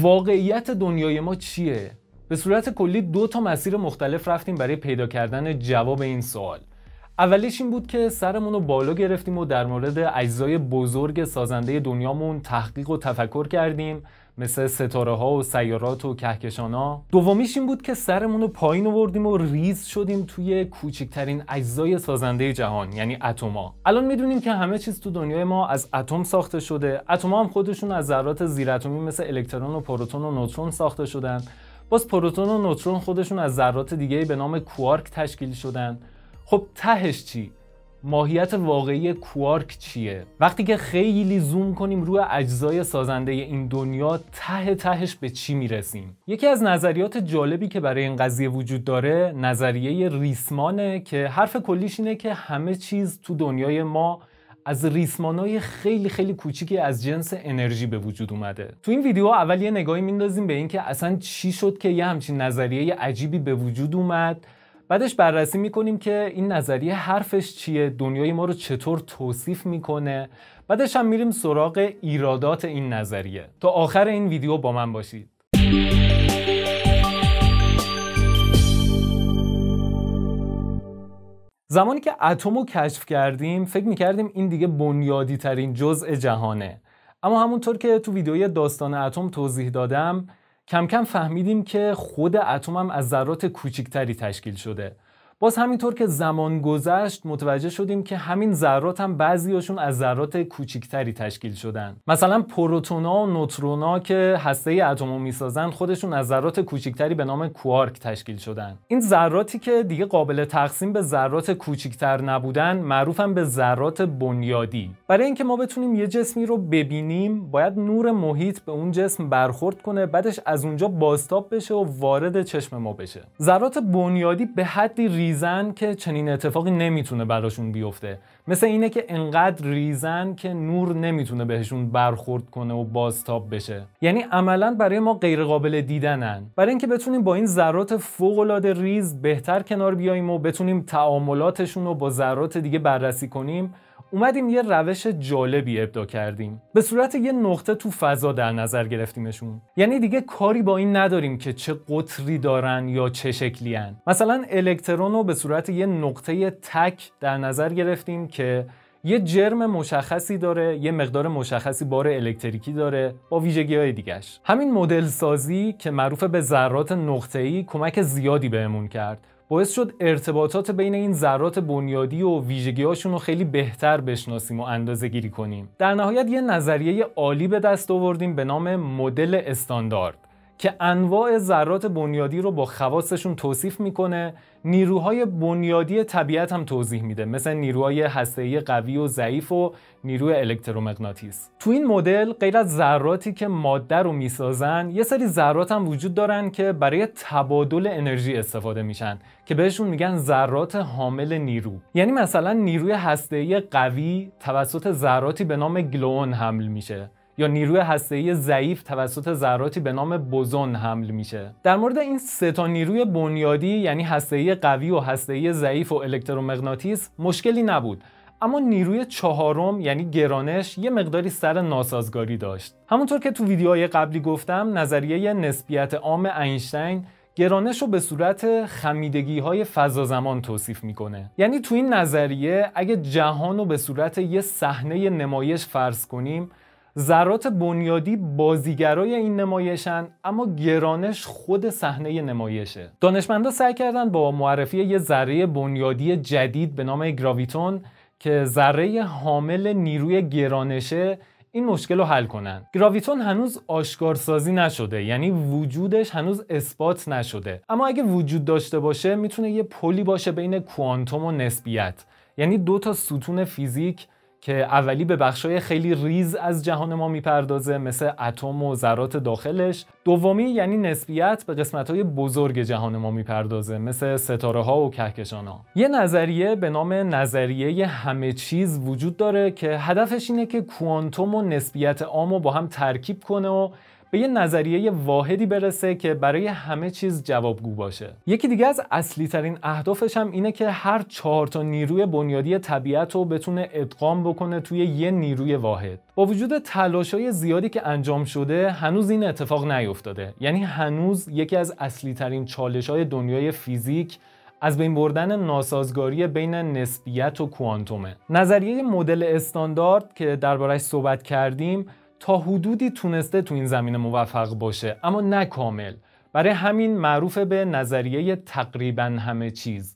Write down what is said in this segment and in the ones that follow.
واقعیت دنیای ما چیه؟ به صورت کلی دو تا مسیر مختلف رفتیم برای پیدا کردن جواب این سوال. اولیش این بود که سرمون رو بالا گرفتیم و در مورد اجزای بزرگ سازنده دنیامون تحقیق و تفکر کردیم مثل ستاره ها و سیارات و کهکشان ها دومیش این بود که سرمون رو پایین آوردیم و ریز شدیم توی کوچکترین اجزای سازنده جهان یعنی اتما الان میدونیم که همه چیز تو دنیای ما از اتم ساخته شده اتما هم خودشون از ذرات زیراتمی مثل الکترون و پروتون و نوترون ساخته شدن باز پروتون و نوترون خودشون از ذرات دیگه به نام کوارک تشکیل شدن خب تهش چی ماهیت واقعی کوارک چیه وقتی که خیلی زوم کنیم روی اجزای سازنده این دنیا ته تهش به چی میرسیم یکی از نظریات جالبی که برای این قضیه وجود داره نظریه ریسمانه که حرف کلیش اینه که همه چیز تو دنیای ما از ریسمانای خیلی خیلی کوچیکی از جنس انرژی به وجود اومده تو این ویدیو اول یه نگاهی میندازیم به اینکه اصلا چی شد که یه همچین نظریه عجیبی به وجود اومد بعدش بررسی میکنیم که این نظریه حرفش چیه دنیای ما رو چطور توصیف میکنه بعدش هم میریم سراغ ایرادات این نظریه تا آخر این ویدیو با من باشید زمانی که اتم کشف کردیم فکر میکردیم این دیگه بنیادی ترین جزء جهانه اما همونطور که تو ویدیوی داستان اتم توضیح دادم کم کم فهمیدیم که خود اتم هم از ذرات کوچکتری تشکیل شده باز همینطور که زمان گذشت متوجه شدیم که همین ذرات هم هاشون از ذرات کوچیکتری تشکیل شدن مثلا پروتونا و نوترونا که هسته اتمو میسازن خودشون از ذرات کوچیکتری به نام کوارک تشکیل شدن این ذراتی که دیگه قابل تقسیم به ذرات کوچیکتر نبودن معروفن به ذرات بنیادی برای اینکه ما بتونیم یه جسمی رو ببینیم باید نور محیط به اون جسم برخورد کنه بعدش از اونجا بازتاب بشه و وارد چشم ما بشه ذرات بنیادی به حدی ریزن که چنین اتفاقی نمیتونه براشون بیفته مثل اینه که انقدر ریزن که نور نمیتونه بهشون برخورد کنه و بازتاب بشه یعنی عملا برای ما غیرقابل دیدنن برای اینکه بتونیم با این ذرات فوقالعاده ریز بهتر کنار بیاییم و بتونیم تعاملاتشون رو با ذرات دیگه بررسی کنیم اومدیم یه روش جالبی ابدا کردیم به صورت یه نقطه تو فضا در نظر گرفتیمشون یعنی دیگه کاری با این نداریم که چه قطری دارن یا چه شکلی هن. مثلا الکترون رو به صورت یه نقطه تک در نظر گرفتیم که یه جرم مشخصی داره یه مقدار مشخصی بار الکتریکی داره با ویژگی های دیگش همین مدل سازی که معروف به ذرات نقطه‌ای کمک زیادی بهمون کرد باعث شد ارتباطات بین این ذرات بنیادی و ویژگیهاشون رو خیلی بهتر بشناسیم و اندازه گیری کنیم در نهایت یه نظریه عالی به دست آوردیم به نام مدل استاندارد که انواع ذرات بنیادی رو با خواستشون توصیف میکنه نیروهای بنیادی طبیعت هم توضیح میده مثل نیروهای هسته‌ای قوی و ضعیف و نیروی الکترومغناطیس تو این مدل غیر از ذراتی که ماده رو میسازن یه سری ذرات هم وجود دارن که برای تبادل انرژی استفاده میشن که بهشون میگن ذرات حامل نیرو یعنی مثلا نیروی هسته‌ای قوی توسط ذراتی به نام گلون حمل میشه یا نیروی هسته‌ای ضعیف توسط ذراتی به نام بوزون حمل میشه در مورد این سه تا نیروی بنیادی یعنی هسته‌ای قوی و هسته‌ای ضعیف و الکترومغناطیس مشکلی نبود اما نیروی چهارم یعنی گرانش یه مقداری سر ناسازگاری داشت همونطور که تو ویدیوهای قبلی گفتم نظریه نسبیت عام اینشتین گرانش رو به صورت خمیدگی های فضا زمان توصیف میکنه یعنی تو این نظریه اگه جهان رو به صورت یه صحنه نمایش فرض کنیم ذرات بنیادی بازیگرای این نمایشن اما گرانش خود صحنه نمایشه دانشمندا سعی کردن با معرفی یه ذره بنیادی جدید به نام گراویتون که ذره حامل نیروی گرانشه این مشکل رو حل کنن گراویتون هنوز آشکارسازی نشده یعنی وجودش هنوز اثبات نشده اما اگه وجود داشته باشه میتونه یه پلی باشه بین کوانتوم و نسبیت یعنی دو تا ستون فیزیک که اولی به بخشای خیلی ریز از جهان ما میپردازه مثل اتم و ذرات داخلش دومی یعنی نسبیت به قسمتهای بزرگ جهان ما میپردازه مثل ستاره ها و کهکشان ها یه نظریه به نام نظریه همه چیز وجود داره که هدفش اینه که کوانتوم و نسبیت عام رو با هم ترکیب کنه و به یه نظریه واحدی برسه که برای همه چیز جوابگو باشه یکی دیگه از اصلی ترین اهدافش هم اینه که هر چهار تا نیروی بنیادی طبیعت رو بتونه ادغام بکنه توی یه نیروی واحد با وجود های زیادی که انجام شده هنوز این اتفاق نیفتاده یعنی هنوز یکی از اصلی ترین چالش های دنیای فیزیک از بین بردن ناسازگاری بین نسبیت و کوانتومه نظریه مدل استاندارد که دربارهش صحبت کردیم تا حدودی تونسته تو این زمینه موفق باشه اما نه کامل برای همین معروف به نظریه تقریبا همه چیز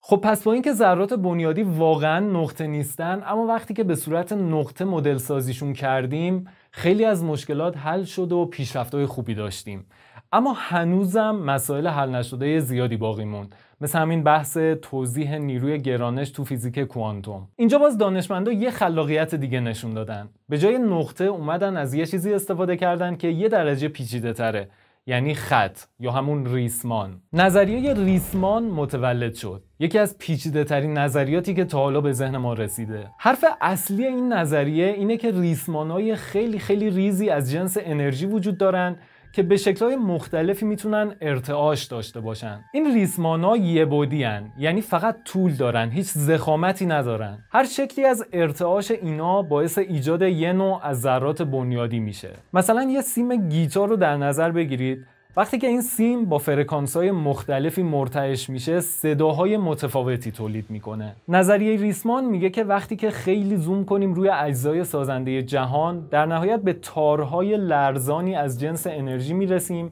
خب پس با اینکه ذرات بنیادی واقعا نقطه نیستن اما وقتی که به صورت نقطه مدل سازیشون کردیم خیلی از مشکلات حل شد و پیشرفتهای خوبی داشتیم اما هنوزم مسائل حل نشده زیادی باقی موند مثل همین بحث توضیح نیروی گرانش تو فیزیک کوانتوم اینجا باز دانشمندا یه خلاقیت دیگه نشون دادن به جای نقطه اومدن از یه چیزی استفاده کردن که یه درجه پیچیده یعنی خط یا همون ریسمان نظریه ریسمان متولد شد یکی از پیچیده ترین نظریاتی که تا حالا به ذهن ما رسیده حرف اصلی این نظریه اینه که ریسمان های خیلی خیلی ریزی از جنس انرژی وجود دارن که به شکل‌های مختلفی میتونن ارتعاش داشته باشن این ها یه بودی یعنی فقط طول دارن هیچ زخامتی ندارن هر شکلی از ارتعاش اینا باعث ایجاد یه نوع از ذرات بنیادی میشه مثلا یه سیم گیتار رو در نظر بگیرید وقتی که این سیم با فرکانس های مختلفی مرتعش میشه صداهای متفاوتی تولید میکنه نظریه ریسمان میگه که وقتی که خیلی زوم کنیم روی اجزای سازنده جهان در نهایت به تارهای لرزانی از جنس انرژی میرسیم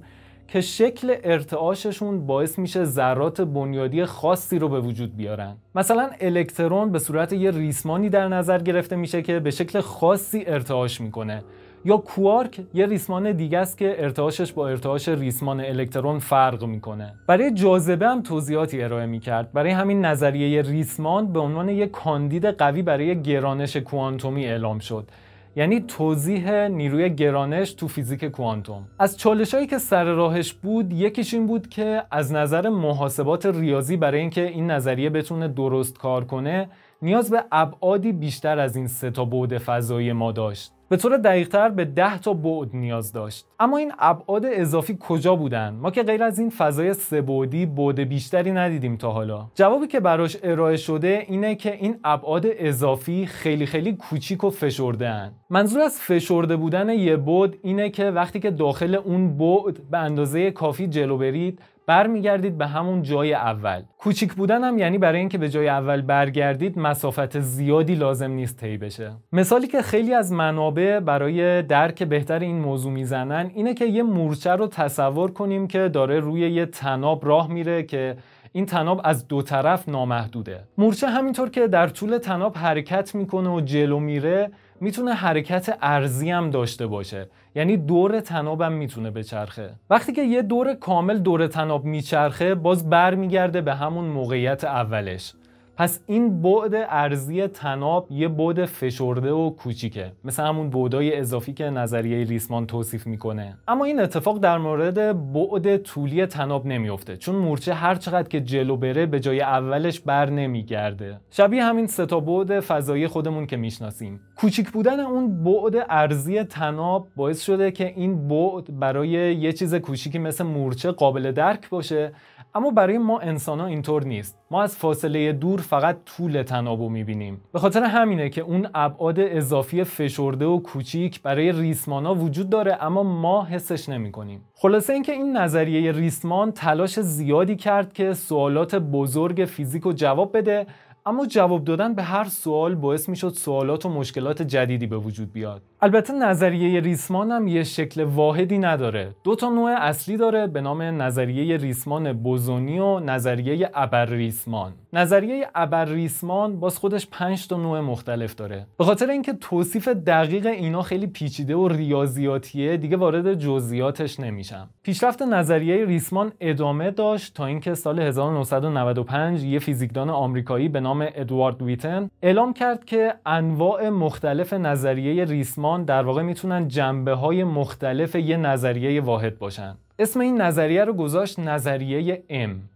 که شکل ارتعاششون باعث میشه ذرات بنیادی خاصی رو به وجود بیارن مثلا الکترون به صورت یه ریسمانی در نظر گرفته میشه که به شکل خاصی ارتعاش میکنه یا کوارک یه ریسمان دیگه است که ارتعاشش با ارتعاش ریسمان الکترون فرق میکنه برای جاذبه هم توضیحاتی ارائه میکرد برای همین نظریه ریسمان به عنوان یک کاندید قوی برای گرانش کوانتومی اعلام شد یعنی توضیح نیروی گرانش تو فیزیک کوانتوم از چالش هایی که سر راهش بود یکیش این بود که از نظر محاسبات ریاضی برای اینکه این نظریه بتونه درست کار کنه نیاز به ابعادی بیشتر از این سه تا بعد فضایی ما داشت به طور دقیقتر به 10 تا بعد نیاز داشت اما این ابعاد اضافی کجا بودن ما که غیر از این فضای بعدی بعد بیشتری ندیدیم تا حالا جوابی که براش ارائه شده اینه که این ابعاد اضافی خیلی خیلی کوچیک و فشرده منظور از فشرده بودن یه بعد اینه که وقتی که داخل اون بعد به اندازه کافی جلو برید برمیگردید به همون جای اول کوچیک بودن هم یعنی برای اینکه به جای اول برگردید مسافت زیادی لازم نیست طی بشه مثالی که خیلی از منابع برای درک بهتر این موضوع میزنن اینه که یه مورچه رو تصور کنیم که داره روی یه تناب راه میره که این تناب از دو طرف نامحدوده مورچه همینطور که در طول تناب حرکت میکنه و جلو میره میتونه حرکت ارزی هم داشته باشه یعنی دور تنابم میتونه بچرخه وقتی که یه دور کامل دور تناب میچرخه باز برمیگرده به همون موقعیت اولش پس این بعد ارزی تناب یه بعد فشرده و کوچیکه مثل همون بعدای اضافی که نظریه ریسمان توصیف میکنه اما این اتفاق در مورد بعد طولی تناب نمیفته چون مورچه هر چقدر که جلو بره به جای اولش بر نمیگرده شبیه همین تا بعد فضایی خودمون که میشناسیم کوچیک بودن اون بعد ارزی تناب باعث شده که این بعد برای یه چیز کوچیکی مثل مورچه قابل درک باشه اما برای ما انسان ها اینطور نیست ما از فاصله دور فقط طول تناب رو میبینیم به خاطر همینه که اون ابعاد اضافی فشرده و کوچیک برای ریسمان ها وجود داره اما ما حسش نمی خلاصه اینکه این نظریه ریسمان تلاش زیادی کرد که سوالات بزرگ فیزیک رو جواب بده اما جواب دادن به هر سوال باعث میشد سوالات و مشکلات جدیدی به وجود بیاد البته نظریه ریسمان هم یه شکل واحدی نداره دو تا نوع اصلی داره به نام نظریه ریسمان بوزونی و نظریه ابر ریسمان نظریه ابر ریسمان باز خودش 5 تا نوع مختلف داره به خاطر اینکه توصیف دقیق اینا خیلی پیچیده و ریاضیاتیه دیگه وارد جزئیاتش نمیشم پیشرفت نظریه ریسمان ادامه داشت تا اینکه سال 1995 یه فیزیکدان آمریکایی به نام نام ادوارد ویتن اعلام کرد که انواع مختلف نظریه ریسمان در واقع میتونن جنبه های مختلف یه نظریه واحد باشن اسم این نظریه رو گذاشت نظریه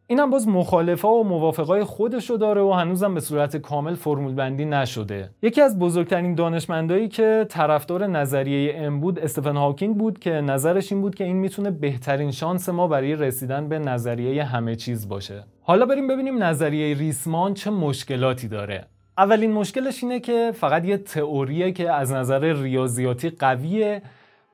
این هم باز مخالفه و موافقای خودشو داره و هنوزم به صورت کامل فرمول بندی نشده یکی از بزرگترین دانشمندایی که طرفدار نظریه ام بود استفن هاکینگ بود که نظرش این بود که این میتونه بهترین شانس ما برای رسیدن به نظریه همه چیز باشه حالا بریم ببینیم نظریه ریسمان چه مشکلاتی داره اولین مشکلش اینه که فقط یه تئوریه که از نظر ریاضیاتی قویه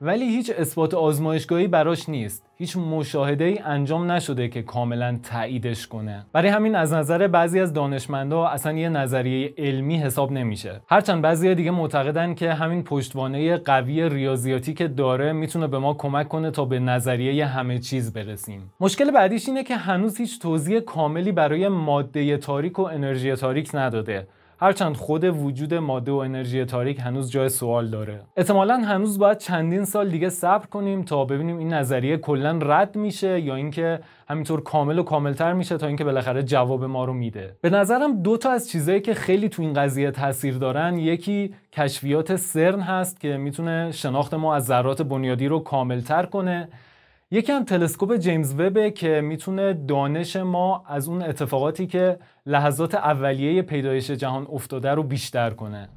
ولی هیچ اثبات آزمایشگاهی براش نیست هیچ مشاهده ای انجام نشده که کاملا تاییدش کنه برای همین از نظر بعضی از دانشمندا اصلا یه نظریه علمی حساب نمیشه هرچند بعضی دیگه معتقدن که همین پشتوانه قوی ریاضیاتی که داره میتونه به ما کمک کنه تا به نظریه همه چیز برسیم مشکل بعدیش اینه که هنوز هیچ توضیح کاملی برای ماده تاریک و انرژی تاریک نداده هرچند خود وجود ماده و انرژی تاریک هنوز جای سوال داره احتمالا هنوز باید چندین سال دیگه صبر کنیم تا ببینیم این نظریه کلا رد میشه یا اینکه همینطور کامل و کاملتر میشه تا اینکه بالاخره جواب ما رو میده به نظرم دو تا از چیزهایی که خیلی تو این قضیه تاثیر دارن یکی کشفیات سرن هست که میتونه شناخت ما از ذرات بنیادی رو کاملتر کنه یکی هم تلسکوپ جیمز وبه که میتونه دانش ما از اون اتفاقاتی که لحظات اولیه پیدایش جهان افتاده رو بیشتر کنه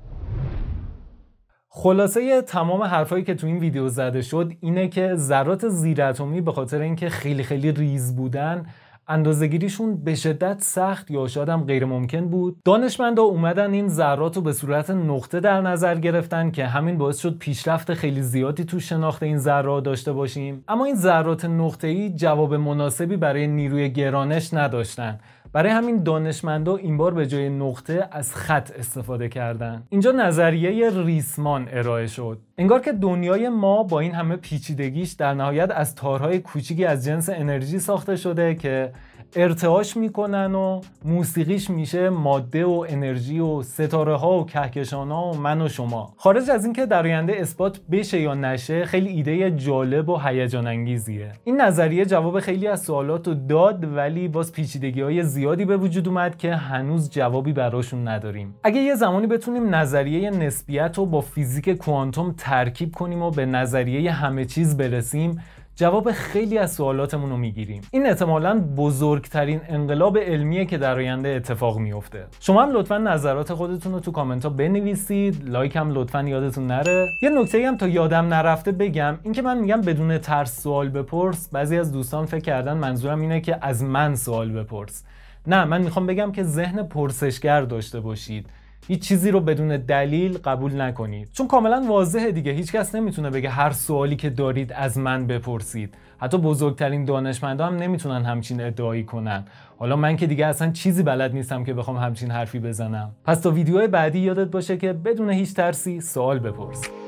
خلاصه تمام حرفایی که تو این ویدیو زده شد اینه که ذرات زیراتمی به خاطر اینکه خیلی خیلی ریز بودن اندازهگیریشون به شدت سخت یا شاید هم غیر ممکن بود دانشمندا اومدن این ذرات رو به صورت نقطه در نظر گرفتن که همین باعث شد پیشرفت خیلی زیادی تو شناخت این ذرات داشته باشیم اما این ذرات نقطه‌ای جواب مناسبی برای نیروی گرانش نداشتن برای همین دانشمندا این بار به جای نقطه از خط استفاده کردن اینجا نظریه ریسمان ارائه شد انگار که دنیای ما با این همه پیچیدگیش در نهایت از تارهای کوچیکی از جنس انرژی ساخته شده که ارتعاش میکنن و موسیقیش میشه ماده و انرژی و ستاره ها و کهکشان ها و من و شما خارج از اینکه در آینده اثبات بشه یا نشه خیلی ایده جالب و هیجان انگیزیه این نظریه جواب خیلی از سوالات رو داد ولی باز پیچیدگی های زیادی به وجود اومد که هنوز جوابی براشون نداریم اگه یه زمانی بتونیم نظریه نسبیت رو با فیزیک کوانتوم ترکیب کنیم و به نظریه همه چیز برسیم جواب خیلی از سوالاتمون رو میگیریم این احتمالا بزرگترین انقلاب علمیه که در آینده اتفاق میفته شما هم لطفا نظرات خودتون رو تو کامنت ها بنویسید لایک هم لطفا یادتون نره یه نکته هم تا یادم نرفته بگم اینکه من میگم بدون ترس سوال بپرس بعضی از دوستان فکر کردن منظورم اینه که از من سوال بپرس نه من میخوام بگم که ذهن پرسشگر داشته باشید هیچ چیزی رو بدون دلیل قبول نکنید چون کاملا واضحه دیگه هیچکس نمیتونه بگه هر سوالی که دارید از من بپرسید حتی بزرگترین دانشمندا هم نمیتونن همچین ادعایی کنن حالا من که دیگه اصلا چیزی بلد نیستم که بخوام همچین حرفی بزنم پس تا ویدیوهای بعدی یادت باشه که بدون هیچ ترسی سوال بپرسید.